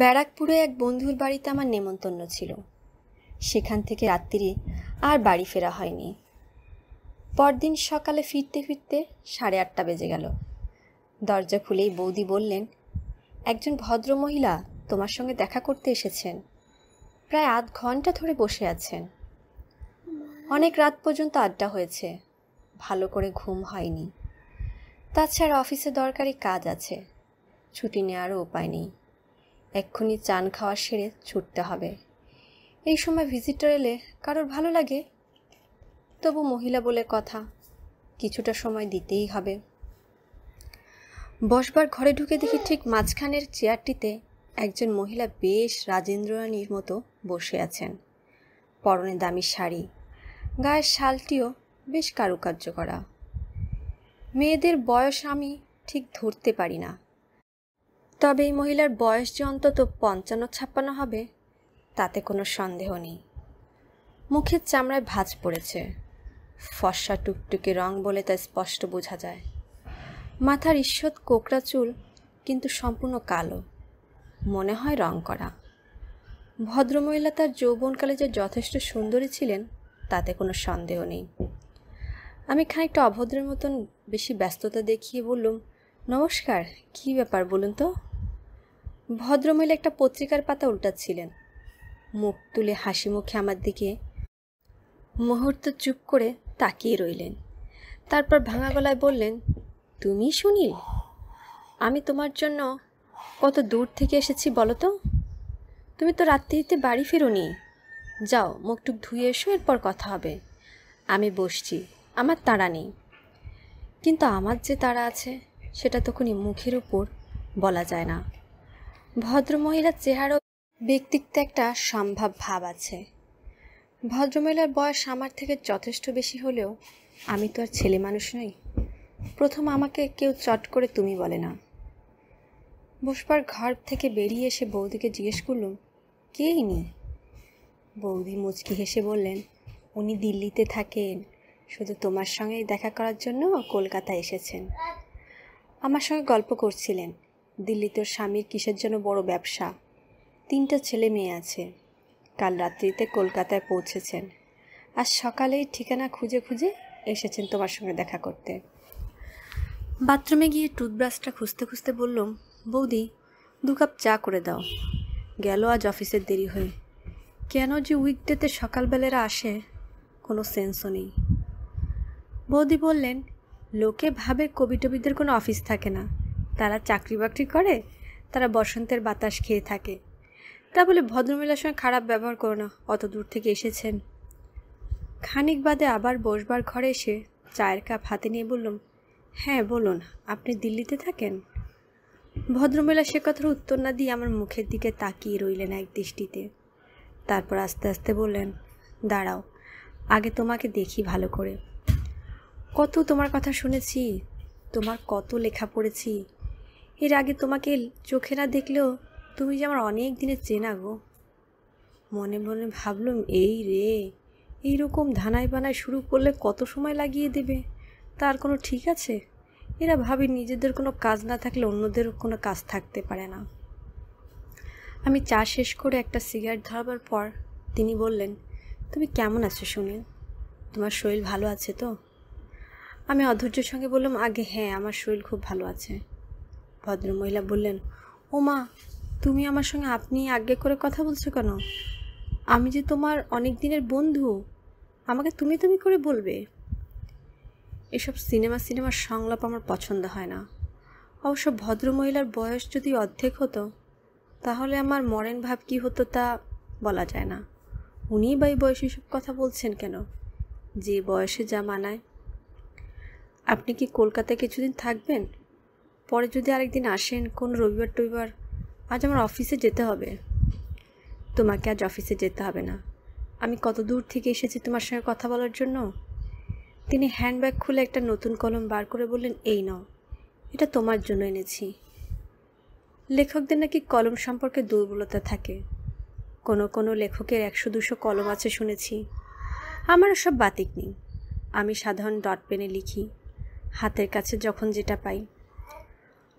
ব্যারাকপুরে এক বন্ধুর বাড়িতে আমার নেমন্তন্ন ছিল সেখান থেকে রাত্রি আর বাড়ি ফেরা হয়নি পরদিন সকালে ফিরতে ফিরতে সাড়ে আটটা বেজে গেল দরজা খুলেই বৌদি বললেন একজন ভদ্রমহিলা তোমার সঙ্গে দেখা করতে এসেছেন প্রায় আধ ঘন্টা ধরে বসে আছেন অনেক রাত পর্যন্ত আড্ডা হয়েছে ভালো করে ঘুম হয়নি তাছাড়া অফিসে দরকারি কাজ আছে ছুটি নেওয়ারও উপায় নেই এক্ষুনি চান খাওয়া সেরে ছুটতে হবে এই সময় ভিজিটর এলে কারোর ভালো লাগে তবু মহিলা বলে কথা কিছুটা সময় দিতেই হবে বসবার ঘরে ঢুকে দেখি ঠিক মাঝখানের চেয়ারটিতে একজন মহিলা বেশ রাজেন্দ্রানীর মতো বসে আছেন পরনে দামি শাড়ি গায়ের শালটিও বেশ কারুকার্য করা মেয়েদের বয়স আমি ঠিক ধরতে পারি না তবে এই মহিলার বয়স যে অন্তত পঞ্চান্ন ছাপ্পান্ন হবে তাতে কোনো সন্দেহ নেই মুখের চামড়ায় ভাঁজ পড়েছে ফর্সা টুকটুকে রং বলে তা স্পষ্ট বোঝা যায় মাথার ঈশ্বত কোকরা চুল কিন্তু সম্পূর্ণ কালো মনে হয় রং করা ভদ্রমহিলা তার যৌবনকালে যে যথেষ্ট সুন্দরী ছিলেন তাতে কোনো সন্দেহ নেই আমি খানিকটা অভদ্রের মতন বেশি ব্যস্ততা দেখিয়ে বললুম নমস্কার কি ব্যাপার বলুন তো ভদ্রমহিলা একটা পত্রিকার পাতা উল্টাচ্ছিলেন মুখ তুলে হাসি মুখে আমার দিকে মুহূর্ত চুপ করে তাকিয়ে রইলেন তারপর ভাঙা গলায় বললেন তুমি শুনিল আমি তোমার জন্য কত দূর থেকে এসেছি বলো তো তুমি তো রাত্রিতে বাড়ি ফেরোনি যাও মুখটুক ধুয়ে এসো এরপর কথা হবে আমি বসছি আমার তাড়া নেই কিন্তু আমার যে তাড়া আছে সেটা তখনই মুখের উপর বলা যায় না ভদ্রমহিলার চেহারা ব্যক্তিত্বে একটা সম্ভাব ভাব আছে ভদ্রমহিলার বয়স আমার থেকে যথেষ্ট বেশি হলেও আমি তো আর ছেলে মানুষ নই প্রথম আমাকে কেউ চট করে তুমি বলে না বসবার ঘর থেকে বেরিয়ে এসে বৌদিকে জিজ্ঞেস করলুম কে ইনি বৌদি মুচকি হেসে বললেন উনি দিল্লিতে থাকেন শুধু তোমার সঙ্গেই দেখা করার জন্য কলকাতা এসেছেন আমার সঙ্গে গল্প করছিলেন দিল্লি তোর স্বামীর কিসের জন্য বড় ব্যবসা তিনটা ছেলে মেয়ে আছে কাল রাত্রিতে কলকাতায় পৌঁছেছেন আজ সকালেই ঠিকানা খুঁজে খুঁজে এসেছেন তোমার সঙ্গে দেখা করতে বাথরুমে গিয়ে টুথব্রাশটা খুঁজতে খুঁজতে বললুম বৌদি দু কাপ চা করে দাও গেল আজ অফিসের দেরি হয়ে কেন যে উইকডেতে সকালবেলারা আসে কোনো সেন্সও নেই বৌদি বললেন লোকে ভাবে কবি টবিদের কোনো অফিস থাকে না তারা চাকরি বাকরি করে তারা বসন্তের বাতাস খেয়ে থাকে তা বলে ভদ্রমিলার সঙ্গে খারাপ ব্যবহার করো না অত দূর থেকে এসেছেন খানিক বাদে আবার বসবার ঘরে এসে চায়ের কাপ হাতে নিয়ে বললাম হ্যাঁ বলুন আপনি দিল্লিতে থাকেন ভদ্রমেলা সে কথার উত্তর না দিয়ে আমার মুখের দিকে তাকিয়ে রইলেন এক দৃষ্টিতে তারপর আস্তে আস্তে বললেন দাঁড়াও আগে তোমাকে দেখি ভালো করে কত তোমার কথা শুনেছি তোমার কত লেখা পড়েছি এর আগে তোমাকে চোখে না দেখলেও তুমি যে আমার অনেক দিনের চেনা গো মনে মনে ভাবলুম এই রে এইরকম ধানায় বানায় শুরু করলে কত সময় লাগিয়ে দেবে তার কোনো ঠিক আছে এরা ভাবে নিজেদের কোনো কাজ না থাকলে অন্যদেরও কোনো কাজ থাকতে পারে না আমি চা শেষ করে একটা সিগারেট ধরাবার পর তিনি বললেন তুমি কেমন আছো সুনীল তোমার শরীর ভালো আছে তো আমি অধৈর্যের সঙ্গে বললাম আগে হ্যাঁ আমার শরীর খুব ভালো আছে ভদ্রমহিলা বললেন ও মা তুমি আমার সঙ্গে আপনি আগে করে কথা বলছো কেন আমি যে তোমার অনেক দিনের বন্ধু আমাকে তুমি তুমি করে বলবে এসব সিনেমা সিনেমার সংলাপ আমার পছন্দ হয় না অবশ্য ভদ্রমহিলার বয়স যদি অর্ধেক হতো তাহলে আমার মরেন ভাব কী হতো তা বলা যায় না উনি বা এই বয়সে এসব কথা বলছেন কেন যে বয়সে যা মানায় আপনি কি কলকাতায় কিছুদিন থাকবেন পরে যদি আরেকদিন আসেন কোন রবিবার টবিবার আজ আমার অফিসে যেতে হবে তোমাকে আজ অফিসে যেতে হবে না আমি কত দূর থেকে এসেছি তোমার সঙ্গে কথা বলার জন্য তিনি হ্যান্ডব্যাগ খুলে একটা নতুন কলম বার করে বললেন এই নাও এটা তোমার জন্য এনেছি লেখকদের নাকি কলম সম্পর্কে দুর্বলতা থাকে কোনো কোনো লেখকের একশো দুশো কলম আছে শুনেছি আমার সব বাতিক নেই আমি সাধারণ ডট পেনে লিখি হাতের কাছে যখন যেটা পাই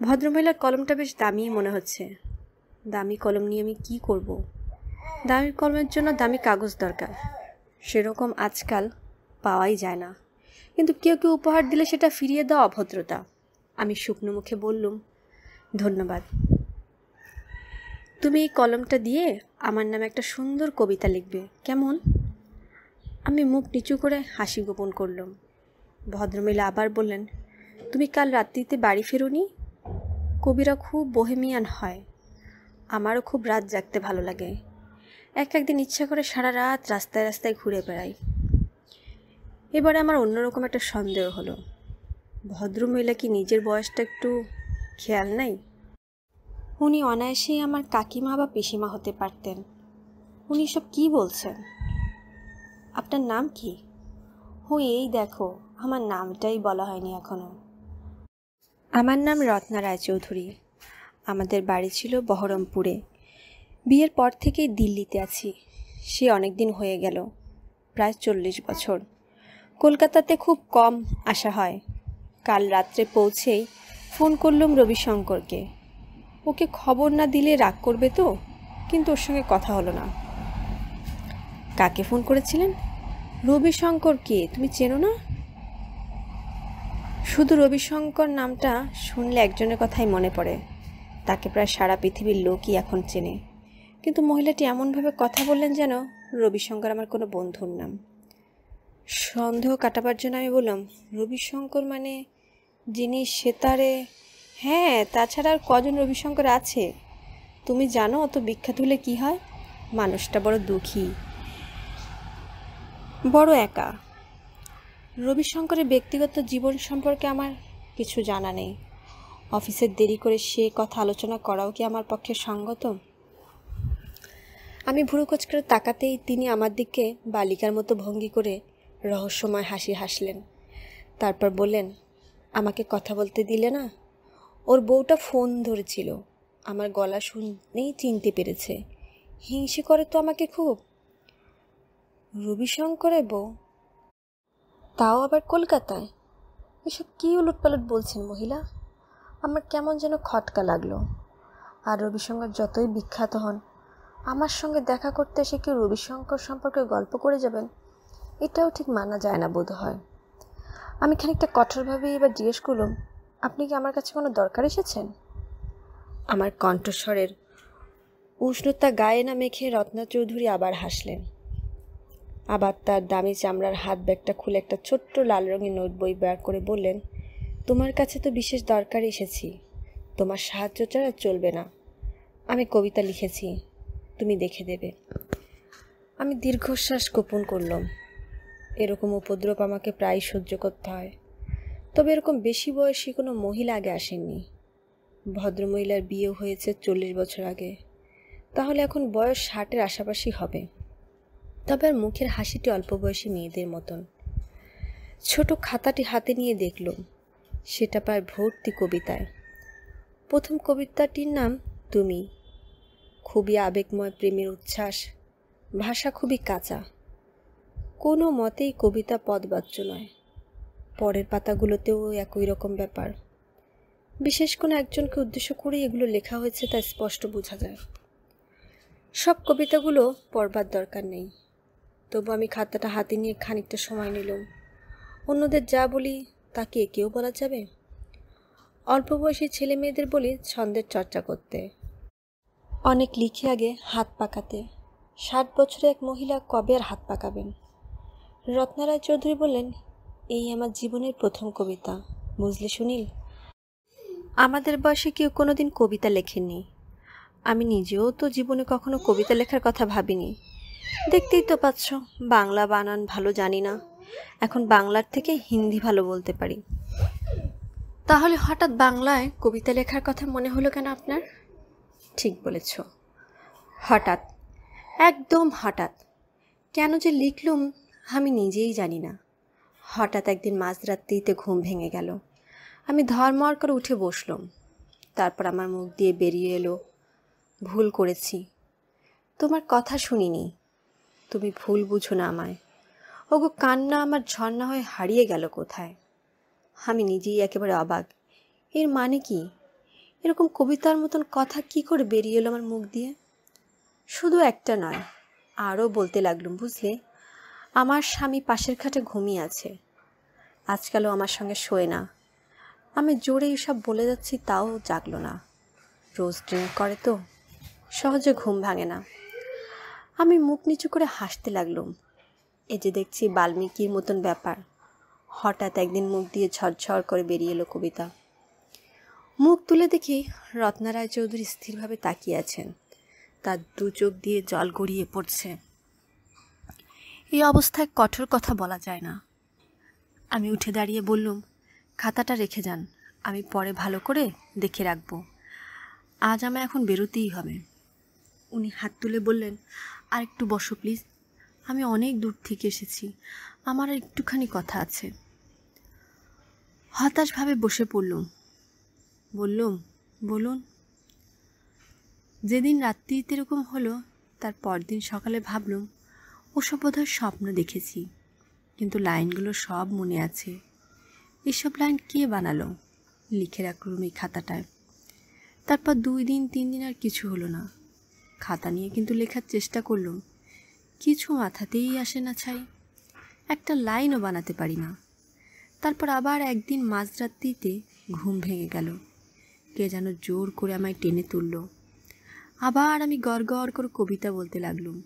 ভদ্রমহিলার কলমটা বেশ দামি মনে হচ্ছে দামি কলম নিয়ে আমি কি করব। দামি কলমের জন্য দামি কাগজ দরকার সেরকম আজকাল পাওয়াই যায় না কিন্তু কেউ কেউ উপহার দিলে সেটা ফিরিয়ে দেওয়া অভদ্রতা আমি শুকনো মুখে বললুম ধন্যবাদ তুমি এই কলমটা দিয়ে আমার নামে একটা সুন্দর কবিতা লিখবে কেমন আমি মুখ নিচু করে হাসি গোপন করলাম ভদ্রমহিলা আবার বললেন তুমি কাল রাত্রিতে বাড়ি ফেরোনি কবিরা খুব বোহেমিয়ান হয় আমারও খুব রাত জাগতে ভালো লাগে এক একদিন ইচ্ছা করে সারা রাত রাস্তায় রাস্তায় ঘুরে বেড়াই এবারে আমার অন্যরকম একটা সন্দেহ হলো ভদ্রমহিলা কি নিজের বয়সটা একটু খেয়াল নাই উনি অনায়াসেই আমার কাকিমা বা পিসিমা হতে পারতেন উনি সব কি বলছেন আপনার নাম কি হো এই দেখো আমার নামটাই বলা হয়নি এখনও আমার নাম রত্না রায়চৌধুরী আমাদের বাড়ি ছিল বহরমপুরে বিয়ের পর থেকেই দিল্লিতে আছি সে অনেক দিন হয়ে গেল প্রায় চল্লিশ বছর কলকাতাতে খুব কম আসা হয় কাল রাত্রে পৌঁছেই ফোন করলাম রবিশঙ্করকে ওকে খবর না দিলে রাগ করবে তো কিন্তু ওর সঙ্গে কথা হলো না কাকে ফোন করেছিলেন রবিশঙ্কর কে তুমি চেনো না শুধু রবিশঙ্কর নামটা শুনলে একজনের কথাই মনে পড়ে তাকে প্রায় সারা পৃথিবীর লোকই এখন চেনে কিন্তু মহিলাটি এমনভাবে কথা বললেন যেন রবিশঙ্কর আমার কোনো বন্ধুর নাম সন্দেহ কাটাবার জন্য আমি বললাম রবিশঙ্কর মানে যিনি সেতারে হ্যাঁ তাছাড়া আর কজন রবিশঙ্কর আছে তুমি জানো অত বিখ্যাত হলে কী হয় মানুষটা বড় দুঃখী বড় একা রবিশঙ্করের ব্যক্তিগত জীবন সম্পর্কে আমার কিছু জানা নেই অফিসের দেরি করে সে কথা আলোচনা করাও কি আমার পক্ষে সঙ্গত আমি ভুরুকোচ করে তাকাতেই তিনি আমার দিকে বালিকার মতো ভঙ্গি করে রহস্যময় হাসি হাসলেন তারপর বললেন আমাকে কথা বলতে দিলে না ওর বউটা ফোন ধরেছিল আমার গলা শুনেই চিনতে পেরেছে হিংসে করে তো আমাকে খুব রবিশঙ্করের বউ তাও আবার কলকাতায় এসব কী উলটপালট বলছেন মহিলা আমার কেমন যেন খটকা লাগলো আর রবিশঙ্কর যতই বিখ্যাত হন আমার সঙ্গে দেখা করতে এসে কি রবিশঙ্কর সম্পর্কে গল্প করে যাবেন এটাও ঠিক মানা যায় না বোধ হয় আমি খানিকটা কঠোরভাবে এবার জিজ্ঞেস করলাম আপনি কি আমার কাছে কোনো দরকার এসেছেন আমার কণ্ঠস্বরের উষ্ণতা গায়ে না মেখে রত্না চৌধুরী আবার হাসলেন আবার তার দামি চামড়ার হাত ব্যাগটা খুলে একটা ছোট্ট লাল রঙের নোট বই বের করে বললেন তোমার কাছে তো বিশেষ দরকার এসেছি তোমার সাহায্য ছাড়া চলবে না আমি কবিতা লিখেছি তুমি দেখে দেবে আমি দীর্ঘশ্বাস গোপন করলাম এরকম উপদ্রব আমাকে প্রায় সহ্য করতে হয় তবে এরকম বেশি বয়সী কোনো মহিলা আগে আসেননি ভদ্রমহিলার বিয়ে হয়েছে চল্লিশ বছর আগে তাহলে এখন বয়স ষাটের আশাপাশি হবে তবে আর মুখের হাসিটি অল্প বয়সী মেয়েদের মতন ছোট খাতাটি হাতে নিয়ে দেখল সেটা প্রায় ভর্তি কবিতায় প্রথম কবিতাটির নাম তুমি খুবই আবেগময় প্রেমের উচ্ছ্বাস ভাষা খুবই কাঁচা কোনো মতেই কবিতা পদবাচ্য নয় পরের পাতাগুলোতেও একই রকম ব্যাপার বিশেষ কোনো একজনকে উদ্দেশ্য করে এগুলো লেখা হয়েছে তা স্পষ্ট বোঝা যায় সব কবিতাগুলো পড়বার দরকার নেই তবু আমি খাতাটা হাতে নিয়ে খানিকটা সময় নিলাম অন্যদের যা বলি তাকে কেউ বলা যাবে অল্প বয়সী ছেলে মেয়েদের বলি ছন্দের চর্চা করতে অনেক লিখে আগে হাত পাকাতে ষাট বছরে এক মহিলা কবে আর হাত পাকাবেন রত্নারায় চৌধুরী বললেন এই আমার জীবনের প্রথম কবিতা বুঝলে সুনীল আমাদের বয়সে কেউ কোনোদিন কবিতা লেখেননি আমি নিজেও তো জীবনে কখনো কবিতা লেখার কথা ভাবিনি দেখতেই তো পাচ্ছ বাংলা বানান ভালো জানি না এখন বাংলার থেকে হিন্দি ভালো বলতে পারি তাহলে হঠাৎ বাংলায় কবিতা লেখার কথা মনে হলো কেন আপনার ঠিক বলেছ হঠাৎ একদম হঠাৎ কেন যে লিখলুম আমি নিজেই জানি না হঠাৎ একদিন মাঝরাত্রিতে ঘুম ভেঙে গেল আমি ধর্মর করে উঠে বসলাম তারপর আমার মুখ দিয়ে বেরিয়ে এলো ভুল করেছি তোমার কথা শুনিনি তুমি ভুল বুঝো না আমায় ওগো কান্না আমার ঝর্ণা হয়ে হারিয়ে গেল কোথায় আমি নিজেই একেবারে অবাক এর মানে কি এরকম কবিতার মতন কথা কি করে বেরিয়ে এলো আমার মুখ দিয়ে শুধু একটা নয় আরও বলতে লাগলুম বুঝলে আমার স্বামী পাশের খাটে ঘুমিয়ে আছে আজকালও আমার সঙ্গে শোয় না আমি জোরে এসব বলে যাচ্ছি তাও জাগলো না রোজ ড্রিঙ্ক করে তো সহজে ঘুম ভাঙে না আমি মুখ নিচু করে হাসতে লাগলুম এ যে দেখছি বাল্মীকির মতন ব্যাপার হঠাৎ একদিন মুখ দিয়ে ঝরঝর করে বেরিয়ে এলো কবিতা মুখ তুলে দেখি রত্নারায় চৌধুরী স্থিরভাবে তাকিয়ে আছেন তার দু চোখ দিয়ে জল গড়িয়ে পড়ছে এই অবস্থায় কঠোর কথা বলা যায় না আমি উঠে দাঁড়িয়ে বললুম খাতাটা রেখে যান আমি পরে ভালো করে দেখে রাখব আজ আমার এখন বেরোতেই হবে উনি হাত তুলে বললেন আর একটু বসো প্লিজ আমি অনেক দূর থেকে এসেছি আমার আর একটুখানি কথা আছে হতাশভাবে বসে পড়লুম বললুম বলুন যেদিন রাত্রিতে এরকম হলো তার পরদিন সকালে ভাবলুম ওসব বোধহয় স্বপ্ন দেখেছি কিন্তু লাইনগুলো সব মনে আছে এসব লাইন কে বানালো লিখে রাখলুম এই খাতাটায় তারপর দুই দিন তিন দিন আর কিছু হলো না খাতা নিয়ে কিন্তু লেখার চেষ্টা করলুম কিছু মাথাতেই আসে না ছাই একটা লাইনও বানাতে পারি না তারপর আবার একদিন মাঝরাত্রিতে ঘুম ভেঙে গেল কে যেন জোর করে আমায় টেনে তুলল আবার আমি গড় করে কবিতা বলতে লাগলুম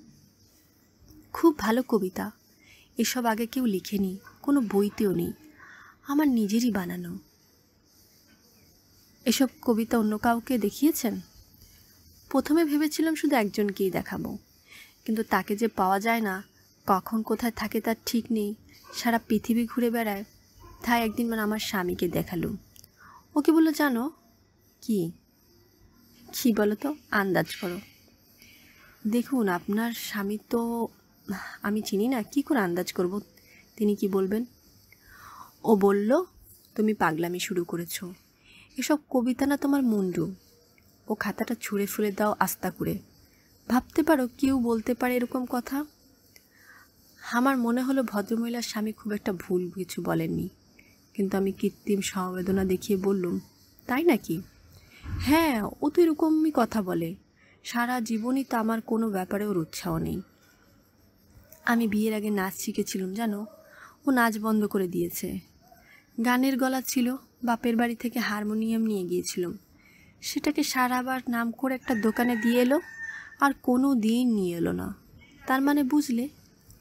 খুব ভালো কবিতা এসব আগে কেউ লিখেনি কোনো বইতেও নেই আমার নিজেরই বানানো এসব কবিতা অন্য কাউকে দেখিয়েছেন প্রথমে ভেবেছিলাম শুধু একজনকেই দেখাবো কিন্তু তাকে যে পাওয়া যায় না কখন কোথায় থাকে তার ঠিক নেই সারা পৃথিবী ঘুরে বেড়ায় তাই একদিন মানে আমার স্বামীকে দেখালুম ওকে বললো জানো কি কি বলো তো আন্দাজ করো দেখুন আপনার স্বামী তো আমি চিনি না কি করে আন্দাজ করব তিনি কি বলবেন ও বলল তুমি পাগলামি শুরু করেছো এসব কবিতা না তোমার মুন্ডু ও খাতাটা ছুঁড়ে ফুলে দাও আস্তা করে ভাবতে পারো কেউ বলতে পারে এরকম কথা আমার মনে হলো ভদ্রমহিলার স্বামী খুব একটা ভুল কিছু বলেননি কিন্তু আমি কৃত্রিম সমবেদনা দেখিয়ে বললুম তাই নাকি হ্যাঁ ও তো এরকমই কথা বলে সারা জীবনই তো আমার কোনো ব্যাপারে ওর উৎসাহ নেই আমি বিয়ের আগে নাচ শিখেছিলাম জানো ও নাচ বন্ধ করে দিয়েছে গানের গলা ছিল বাপের বাড়ি থেকে হারমোনিয়াম নিয়ে গিয়েছিলাম সেটাকে সারাবার নাম করে একটা দোকানে দিয়ে এলো আর কোনো দিন নিয়ে এলো না তার মানে বুঝলে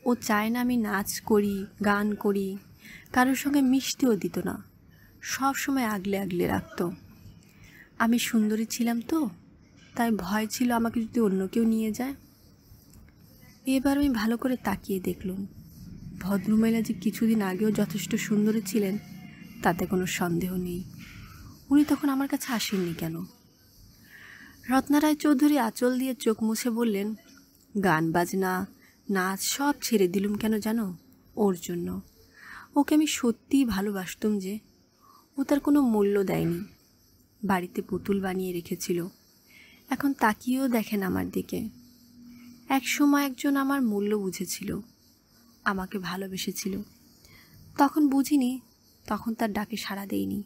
ও চায় না আমি নাচ করি গান করি কারোর সঙ্গে মিষ্টিও দিত না সব সময় আগলে আগলে রাখত আমি সুন্দরী ছিলাম তো তাই ভয় ছিল আমাকে যদি অন্য কেউ নিয়ে যায় এবার আমি ভালো করে তাকিয়ে দেখলুম ভদ্রমহিলা যে কিছুদিন আগেও যথেষ্ট সুন্দরী ছিলেন তাতে কোনো সন্দেহ নেই উনি তখন আমার কাছে আসেননি কেন রত্নারায় চৌধুরী আঁচল দিয়ে চোখ মুছে বললেন গান বাজনা নাচ সব ছেড়ে দিলুম কেন জানো ওর জন্য ওকে আমি সত্যিই ভালোবাসতুম যে ও তার কোনো মূল্য দেয়নি বাড়িতে পুতুল বানিয়ে রেখেছিল এখন তাকিয়েও দেখেন আমার দিকে এক সময় একজন আমার মূল্য বুঝেছিল আমাকে ভালোবেসেছিল তখন বুঝিনি তখন তার ডাকে সাড়া দেয়নি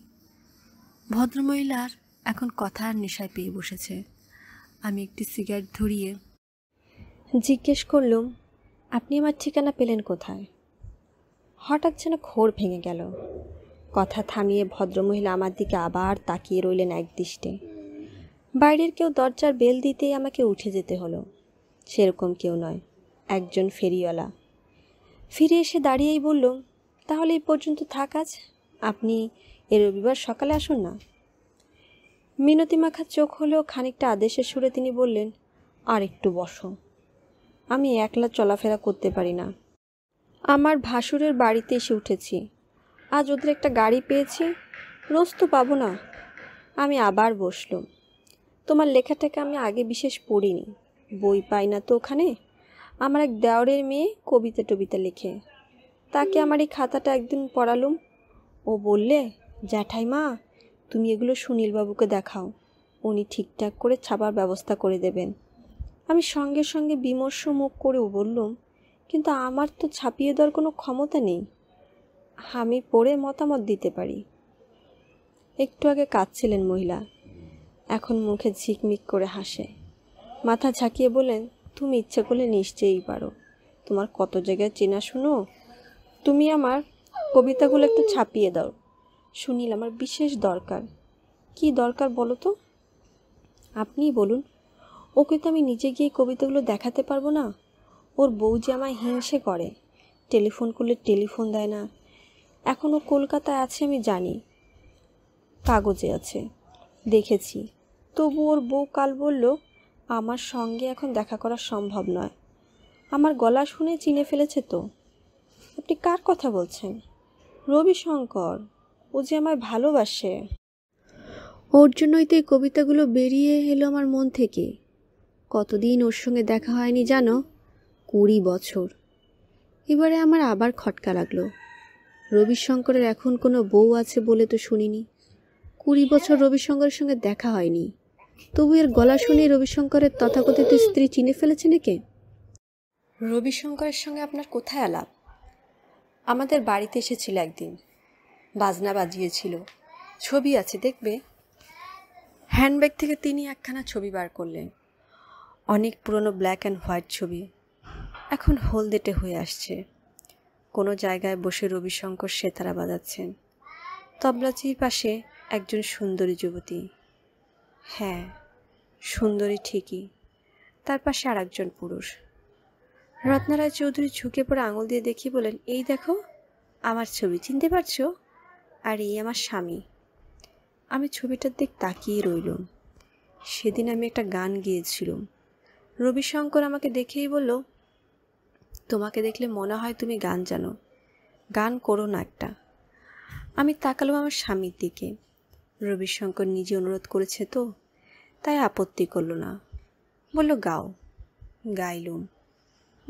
ভদ্রমহিলার এখন কথার নেশায় পেয়ে বসেছে আমি একটি সিগারেট ধরিয়ে জিজ্ঞেস করলুম আপনি আমার ঠিকানা পেলেন কোথায় হঠাৎ যেন ঘোর ভেঙে গেল কথা থামিয়ে ভদ্রমহিলা আমার দিকে আবার তাকিয়ে রইলেন একদৃষ্টে বাইরের কেউ দরজার বেল দিতেই আমাকে উঠে যেতে হলো সেরকম কেউ নয় একজন ফেরিওয়ালা ফিরে এসে দাঁড়িয়েই বললুম তাহলে এই পর্যন্ত থাক আজ আপনি এ রবিবার সকালে আসুন না মিনতি মাখার চোখ হলেও খানিকটা আদেশের সুরে তিনি বললেন আর একটু বসো আমি একলা চলাফেরা করতে পারি না আমার ভাসুরের বাড়িতে এসে উঠেছি আজ ওদের একটা গাড়ি পেয়েছি রোজ তো পাবো না আমি আবার বসলুম তোমার লেখাটাকে আমি আগে বিশেষ পড়িনি বই পাই না তো ওখানে আমার এক দেওরের মেয়ে কবিতা টবিতা লেখে তাকে আমার এই খাতাটা একদিন পড়ালুম ও বললে জ্যাঠাইমা তুমি এগুলো সুনীলবাবুকে দেখাও উনি ঠিকঠাক করে ছাপার ব্যবস্থা করে দেবেন আমি সঙ্গে সঙ্গে বিমর্ষ মুখ করেও বললুম কিন্তু আমার তো ছাপিয়ে দেওয়ার কোনো ক্ষমতা নেই আমি পড়ে মতামত দিতে পারি একটু আগে কাঁদছিলেন মহিলা এখন মুখে ঝিকমিক করে হাসে মাথা ঝাঁকিয়ে বলেন তুমি ইচ্ছে করলে নিশ্চয়ই পারো তোমার কত জায়গায় চেনা শুনো তুমি আমার কবিতাগুলো একটু ছাপিয়ে দাও সুনীল আমার বিশেষ দরকার কি দরকার বলো তো আপনিই বলুন ওকে তো আমি নিজে গিয়ে কবিতাগুলো দেখাতে পারবো না ওর বউ যে আমায় হিংসে করে টেলিফোন করলে টেলিফোন দেয় না এখনও কলকাতায় আছে আমি জানি কাগজে আছে দেখেছি তবু ওর বউ কাল বলল আমার সঙ্গে এখন দেখা করা সম্ভব নয় আমার গলা শুনে চিনে ফেলেছে তো আপনি কার কথা বলছেন রবিশঙ্কর ও যে আমায় ভালোবাসে ওর জন্যই তো এই কবিতাগুলো বেরিয়ে এলো আমার মন থেকে কতদিন ওর সঙ্গে দেখা হয়নি জানো কুড়ি বছর এবারে আমার আবার খটকা লাগলো রবিশঙ্করের এখন কোনো বউ আছে বলে তো শুনিনি কুড়ি বছর রবিশঙ্করের সঙ্গে দেখা হয়নি তবু এর গলা শুনে রবিশঙ্করের তথাকথিত স্ত্রী চিনে ফেলেছে নাকি রবিশঙ্করের সঙ্গে আপনার কোথায় আলাপ আমাদের বাড়িতে এসেছিল একদিন বাজনা বাজিয়েছিল ছবি আছে দেখবে হ্যান্ডব্যাগ থেকে তিনি একখানা ছবি বার করলেন অনেক পুরনো ব্ল্যাক অ্যান্ড হোয়াইট ছবি এখন হলদেটে হয়ে আসছে কোনো জায়গায় বসে রবিশঙ্কর সেতারা বাজাচ্ছেন তবলাচির পাশে একজন সুন্দরী যুবতী হ্যাঁ সুন্দরী ঠিকই তার পাশে আর একজন পুরুষ রত্নারায় চৌধুরী ঝুঁকে পড়ে আঙুল দিয়ে দেখি বলেন এই দেখো আমার ছবি চিনতে পারছো আর এই আমার স্বামী আমি ছবিটার দিক তাকিয়ে রইলাম সেদিন আমি একটা গান গিয়েছিলাম রবিশঙ্কর আমাকে দেখেই বলল তোমাকে দেখলে মনে হয় তুমি গান জানো গান করো না একটা আমি তাকালাম আমার স্বামীর দিকে রবিশঙ্কর নিজে অনুরোধ করেছে তো তাই আপত্তি করল না বলল গাও গাইলুম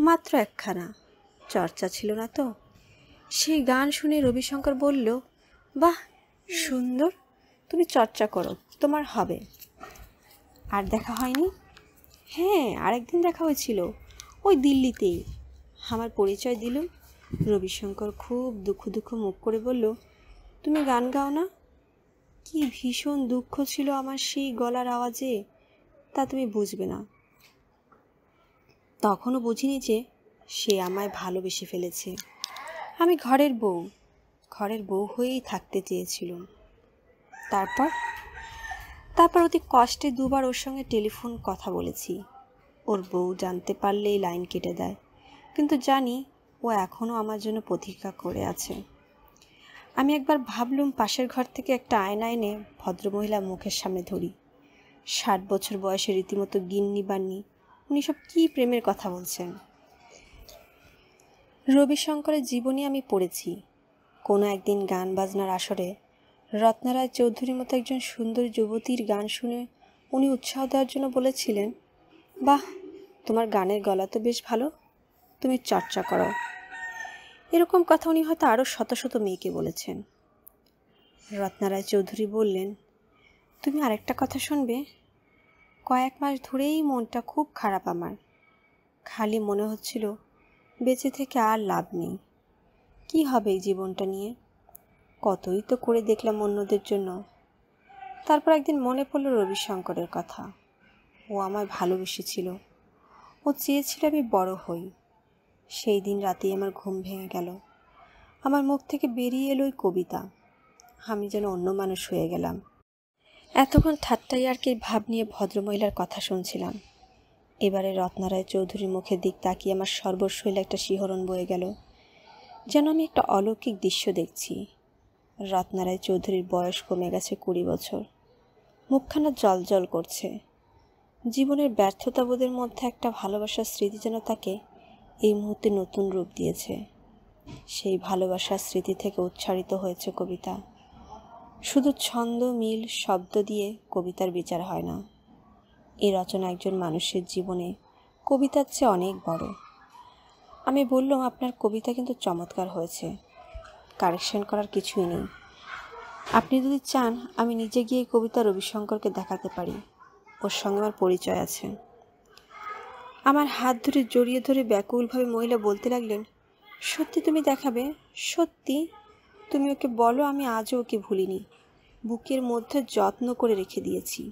মাত্র একখানা চর্চা ছিল না তো সেই গান শুনে রবিশঙ্কর বলল বাহ সুন্দর তুমি চর্চা করো তোমার হবে আর দেখা হয়নি হ্যাঁ আরেকদিন দেখা হয়েছিল ওই দিল্লিতেই আমার পরিচয় দিল রবিশঙ্কর খুব দুঃখ দুঃখ মুখ করে বলল তুমি গান গাও না কি ভীষণ দুঃখ ছিল আমার সেই গলার আওয়াজে তা তুমি বুঝবে না তখনও বুঝিনি যে সে আমায় ভালোবেসে ফেলেছে আমি ঘরের বউ ঘরের বউ হয়েই থাকতে চেয়েছিলুম তারপর তারপর অতি কষ্টে দুবার ওর সঙ্গে টেলিফোন কথা বলেছি ওর বউ জানতে পারলেই লাইন কেটে দেয় কিন্তু জানি ও এখনও আমার জন্য প্রতীক্ষা করে আছে আমি একবার ভাবলুম পাশের ঘর থেকে একটা আয়না এনে ভদ্রমহিলা মুখের সামনে ধরি ষাট বছর বয়সে রীতিমতো গিন্নি বান্নি উনি সব কী প্রেমের কথা বলছেন রবিশঙ্করের জীবনী আমি পড়েছি কোনো একদিন গান বাজনার আসরে রত্নারায় চৌধুরীর মতো একজন সুন্দর যুবতীর গান শুনে উনি উৎসাহ দেওয়ার জন্য বলেছিলেন বাহ তোমার গানের গলা তো বেশ ভালো তুমি চর্চা করো এরকম কথা উনি হয়তো আরও শত শত মেয়েকে বলেছেন রত্নারায় চৌধুরী বললেন তুমি আরেকটা কথা শুনবে কয়েক মাস ধরেই মনটা খুব খারাপ আমার খালি মনে হচ্ছিল বেঁচে থেকে আর লাভ নেই কি হবে এই জীবনটা নিয়ে কতই তো করে দেখলাম অন্যদের জন্য তারপর একদিন মনে রবি রবিশঙ্করের কথা ও আমায় ভালোবেসেছিল ও চেয়েছিল আমি বড় হই সেই দিন রাতেই আমার ঘুম ভেঙে গেল আমার মুখ থেকে বেরিয়ে এলো ওই কবিতা আমি যেন অন্য মানুষ হয়ে গেলাম এতক্ষণ আর কি ভাব নিয়ে ভদ্রমহিলার কথা শুনছিলাম এবারে রত্নারায় চৌধুরীর মুখের দিক তাকিয়ে আমার সর্বশৈল একটা শিহরণ বয়ে গেল যেন আমি একটা অলৌকিক দৃশ্য দেখছি রত্নারায় চৌধুরীর বয়স কমে গেছে কুড়ি বছর মুখখানা জল জল করছে জীবনের ব্যর্থতাবোধের মধ্যে একটা ভালোবাসার স্মৃতি যেন তাকে এই মুহূর্তে নতুন রূপ দিয়েছে সেই ভালোবাসার স্মৃতি থেকে উচ্চারিত হয়েছে কবিতা শুধু ছন্দ মিল শব্দ দিয়ে কবিতার বিচার হয় না এ রচনা একজন মানুষের জীবনে কবিতার চেয়ে অনেক বড় আমি বললাম আপনার কবিতা কিন্তু চমৎকার হয়েছে কারেকশন করার কিছুই নেই আপনি যদি চান আমি নিজে গিয়ে কবিতা রবিশঙ্করকে দেখাতে পারি ওর সঙ্গে আমার পরিচয় আছে আমার হাত ধরে জড়িয়ে ধরে ব্যাকুলভাবে মহিলা বলতে লাগলেন সত্যি তুমি দেখাবে সত্যি তুমি ওকে বলো আমি আজও ওকে ভুলিনি বুকের মধ্যে যত্ন করে রেখে দিয়েছি